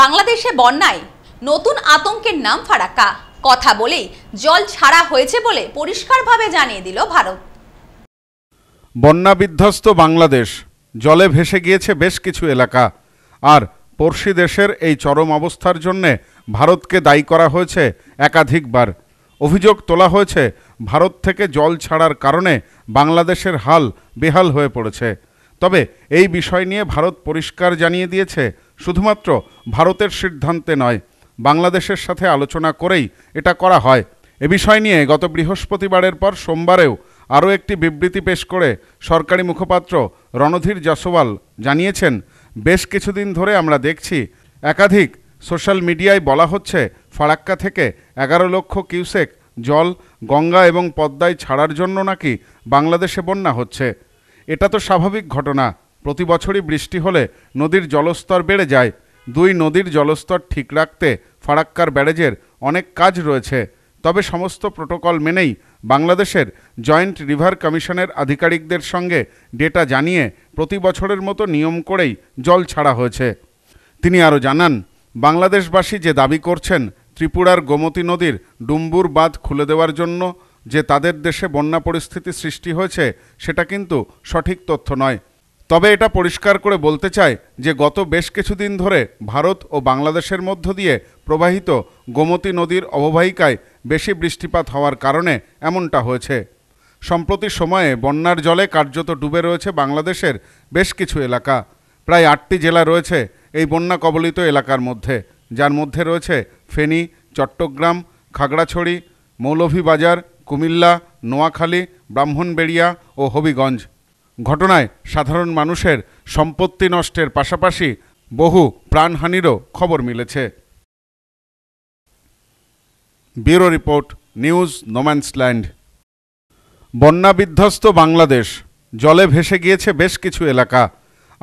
বাংলাদেশে বন্যায় নতুন আতঙ্কের নাম ফারাক্কা কথা বলেই জল ছাড়া হয়েছে বলে পরিষ্কারভাবে জানিয়ে দিল ভারত বন্যা বিধ্বস্ত বাংলাদেশ জলে ভেসে গিয়েছে বেশ কিছু এলাকা আর পড়শি দেশের এই চরম অবস্থার জন্যে ভারতকে দায়ী করা হয়েছে একাধিকবার অভিযোগ তোলা হয়েছে ভারত থেকে জল ছাড়ার কারণে বাংলাদেশের হাল বেহাল হয়ে পড়েছে তবে এই বিষয় নিয়ে ভারত পরিষ্কার জানিয়ে দিয়েছে শুধুমাত্র ভারতের সিদ্ধান্তে নয় বাংলাদেশের সাথে আলোচনা করেই এটা করা হয় এ বিষয় নিয়ে গত বৃহস্পতিবারের পর সোমবারেও আরও একটি বিবৃতি পেশ করে সরকারি মুখপাত্র রণধীর জসওয়াল জানিয়েছেন বেশ কিছুদিন ধরে আমরা দেখছি একাধিক সোশ্যাল মিডিয়ায় বলা হচ্ছে ফারাক্কা থেকে এগারো লক্ষ কিউসেক জল গঙ্গা এবং পদ্মায় ছাড়ার জন্য নাকি বাংলাদেশে বন্যা হচ্ছে এটা তো স্বাভাবিক ঘটনা প্রতি বছরই বৃষ্টি হলে নদীর জলস্তর বেড়ে যায় দুই নদীর জলস্তর ঠিক রাখতে ফারাক্কার ব্যারেজের অনেক কাজ রয়েছে তবে সমস্ত প্রোটোকল মেনেই বাংলাদেশের জয়েন্ট রিভার কমিশনের আধিকারিকদের সঙ্গে ডেটা জানিয়ে প্রতি বছরের মতো নিয়ম করেই জল ছাড়া হয়েছে তিনি আরও জানান বাংলাদেশবাসী যে দাবি করছেন ত্রিপুরার গোমতী নদীর ডুম্বুর বাঁধ খুলে দেওয়ার জন্য যে তাদের দেশে বন্যা পরিস্থিতি সৃষ্টি হয়েছে সেটা কিন্তু সঠিক তথ্য নয় তবে এটা পরিষ্কার করে বলতে চাই যে গত বেশ কিছুদিন ধরে ভারত ও বাংলাদেশের মধ্য দিয়ে প্রবাহিত গোমতী নদীর অববাহিকায় বেশি বৃষ্টিপাত হওয়ার কারণে এমনটা হয়েছে সম্প্রতি সময়ে বন্যার জলে কার্যত ডুবে রয়েছে বাংলাদেশের বেশ কিছু এলাকা প্রায় আটটি জেলা রয়েছে এই বন্যা কবলিত এলাকার মধ্যে যার মধ্যে রয়েছে ফেনী চট্টগ্রাম খাগড়াছড়ি মৌলভীবাজার কুমিল্লা নোয়াখালী ব্রাহ্মণবেড়িয়া ও হবিগঞ্জ ঘটনায় সাধারণ মানুষের সম্পত্তি নষ্টের পাশাপাশি বহু প্রাণহানিরও খবর মিলেছে ব্যুরো রিপোর্ট নিউজ নোম্যান্সল্যান্ড বন্যা বিধ্বস্ত বাংলাদেশ জলে ভেসে গিয়েছে বেশ কিছু এলাকা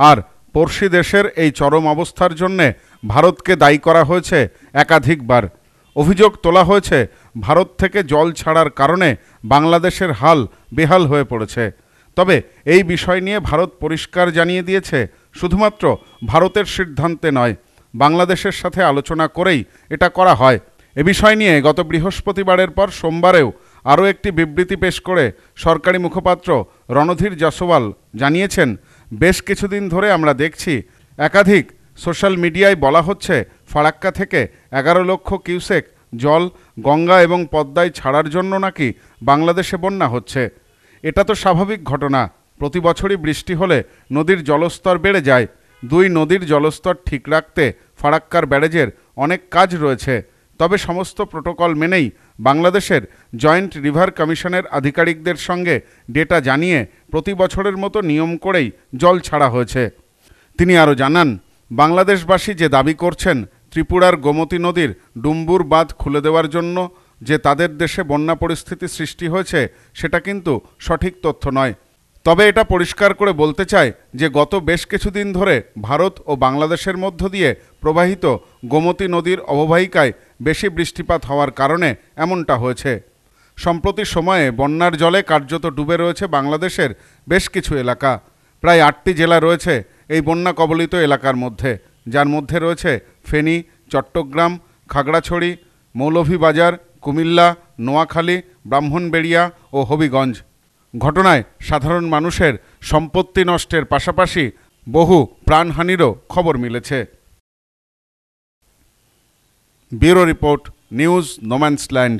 আর পড়শি দেশের এই চরম অবস্থার জন্যে ভারতকে দায়ী করা হয়েছে একাধিকবার অভিযোগ তোলা হয়েছে ভারত থেকে জল ছাড়ার কারণে বাংলাদেশের হাল বেহাল হয়ে পড়েছে তবে এই বিষয় নিয়ে ভারত পরিষ্কার জানিয়ে দিয়েছে শুধুমাত্র ভারতের সিদ্ধান্তে নয় বাংলাদেশের সাথে আলোচনা করেই এটা করা হয় এ বিষয় নিয়ে গত বৃহস্পতিবারের পর সোমবারেও আরও একটি বিবৃতি পেশ করে সরকারি মুখপাত্র রণধীর জসওয়াল জানিয়েছেন বেশ কিছুদিন ধরে আমরা দেখছি একাধিক সোশ্যাল মিডিয়ায় বলা হচ্ছে ফারাক্কা থেকে এগারো লক্ষ কিউসেক জল গঙ্গা এবং পদ্মায় ছাড়ার জন্য নাকি বাংলাদেশে বন্যা হচ্ছে এটা তো স্বাভাবিক ঘটনা প্রতি বছরই বৃষ্টি হলে নদীর জলস্তর বেড়ে যায় দুই নদীর জলস্তর ঠিক রাখতে ফারাক্কার ব্যারেজের অনেক কাজ রয়েছে তবে সমস্ত প্রোটোকল মেনেই বাংলাদেশের জয়েন্ট রিভার কমিশনের আধিকারিকদের সঙ্গে ডেটা জানিয়ে প্রতি বছরের মতো নিয়ম করেই জল ছাড়া হয়েছে তিনি আরও জানান বাংলাদেশবাসী যে দাবি করছেন ত্রিপুরার গোমতী নদীর ডুম্বুর বাঁধ খুলে দেওয়ার জন্য যে তাদের দেশে বন্যা পরিস্থিতি সৃষ্টি হয়েছে সেটা কিন্তু সঠিক তথ্য নয় তবে এটা পরিষ্কার করে বলতে চাই যে গত বেশ কিছুদিন ধরে ভারত ও বাংলাদেশের মধ্য দিয়ে প্রবাহিত গোমতী নদীর অববাহিকায় বেশি বৃষ্টিপাত হওয়ার কারণে এমনটা হয়েছে সম্প্রতি সময়ে বন্যার জলে কার্যত ডুবে রয়েছে বাংলাদেশের বেশ কিছু এলাকা প্রায় আটটি জেলা রয়েছে এই বন্যা কবলিত এলাকার মধ্যে যার মধ্যে রয়েছে ফেনী চট্টগ্রাম খাগড়াছড়ি মৌলভীবাজার কুমিল্লা নোয়াখালী ব্রাহ্মণবেড়িয়া ও হবিগঞ্জ ঘটনায় সাধারণ মানুষের সম্পত্তি নষ্টের পাশাপাশি বহু প্রাণহানিরও খবর মিলেছে ব্যুরো রিপোর্ট নিউজ নোম্যান্সল্যান্ড